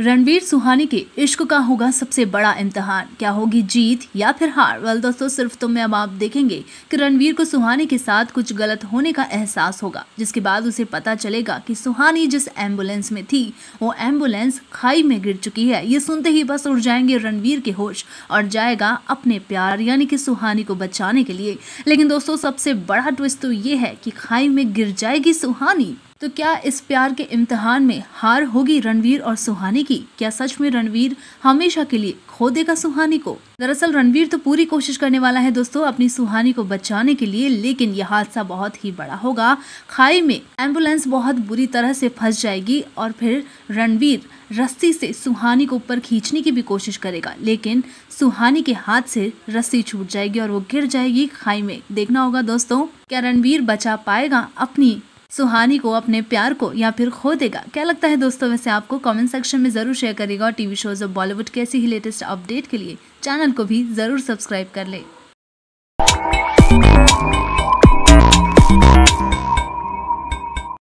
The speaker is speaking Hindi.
रणवीर सुहानी के इश्क का होगा सबसे बड़ा इम्तहान क्या होगी जीत या फिर हार वाल दोस्तों सिर्फ तो मैं अब आप देखेंगे कि रणवीर को सुहानी के साथ कुछ गलत होने का एहसास होगा जिसके बाद उसे पता चलेगा कि सुहानी जिस एम्बुलेंस में थी वो एम्बुलेंस खाई में गिर चुकी है ये सुनते ही बस उड़ जाएंगे रणवीर के होश और जाएगा अपने प्यार यानी कि सुहानी को बचाने के लिए लेकिन दोस्तों सबसे बड़ा ट्विस्ट तो ये है कि खाई में गिर जाएगी सुहानी तो क्या इस प्यार के इम्तहान में हार होगी रणवीर और सुहानी की क्या सच में रणवीर हमेशा के लिए खो देगा सुहानी को दरअसल रणवीर तो पूरी कोशिश करने वाला है दोस्तों अपनी सुहानी को बचाने के लिए लेकिन यह हादसा बहुत ही बड़ा होगा खाई में एम्बुलेंस बहुत बुरी तरह से फंस जाएगी और फिर रणवीर रस्सी से सुहानी को ऊपर खींचने की भी कोशिश करेगा लेकिन सुहानी के हाथ से रस्सी छूट जाएगी और वो गिर जाएगी खाई में देखना होगा दोस्तों क्या रणवीर बचा पाएगा अपनी सुहानी को अपने प्यार को या फिर खो देगा क्या लगता है दोस्तों वैसे आपको कमेंट सेक्शन में ज़रूर शेयर करेगा और टीवी शोज और बॉलीवुड के ऐसी ही लेटेस्ट अपडेट के लिए चैनल को भी ज़रूर सब्सक्राइब कर ले